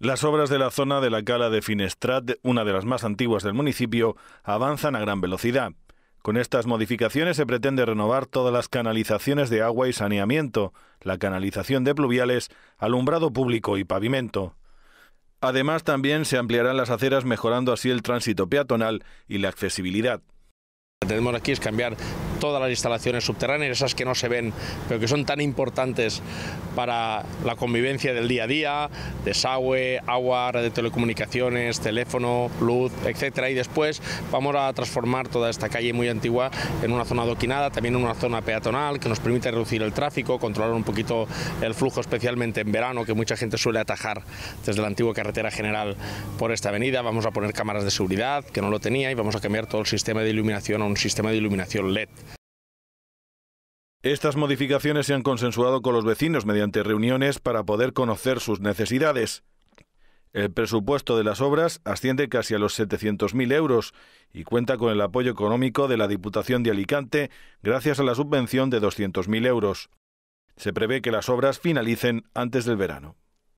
Las obras de la zona de la cala de Finestrat, una de las más antiguas del municipio, avanzan a gran velocidad. Con estas modificaciones se pretende renovar todas las canalizaciones de agua y saneamiento, la canalización de pluviales, alumbrado público y pavimento. Además, también se ampliarán las aceras mejorando así el tránsito peatonal y la accesibilidad. que tenemos aquí es cambiar todas las instalaciones subterráneas, esas que no se ven, pero que son tan importantes para la convivencia del día a día, desagüe, agua, red de telecomunicaciones, teléfono, luz, etcétera. Y después vamos a transformar toda esta calle muy antigua en una zona adoquinada, también en una zona peatonal que nos permite reducir el tráfico, controlar un poquito el flujo, especialmente en verano, que mucha gente suele atajar desde la antigua carretera general por esta avenida. Vamos a poner cámaras de seguridad, que no lo tenía, y vamos a cambiar todo el sistema de iluminación a un sistema de iluminación LED. Estas modificaciones se han consensuado con los vecinos mediante reuniones para poder conocer sus necesidades. El presupuesto de las obras asciende casi a los 700.000 euros y cuenta con el apoyo económico de la Diputación de Alicante gracias a la subvención de 200.000 euros. Se prevé que las obras finalicen antes del verano.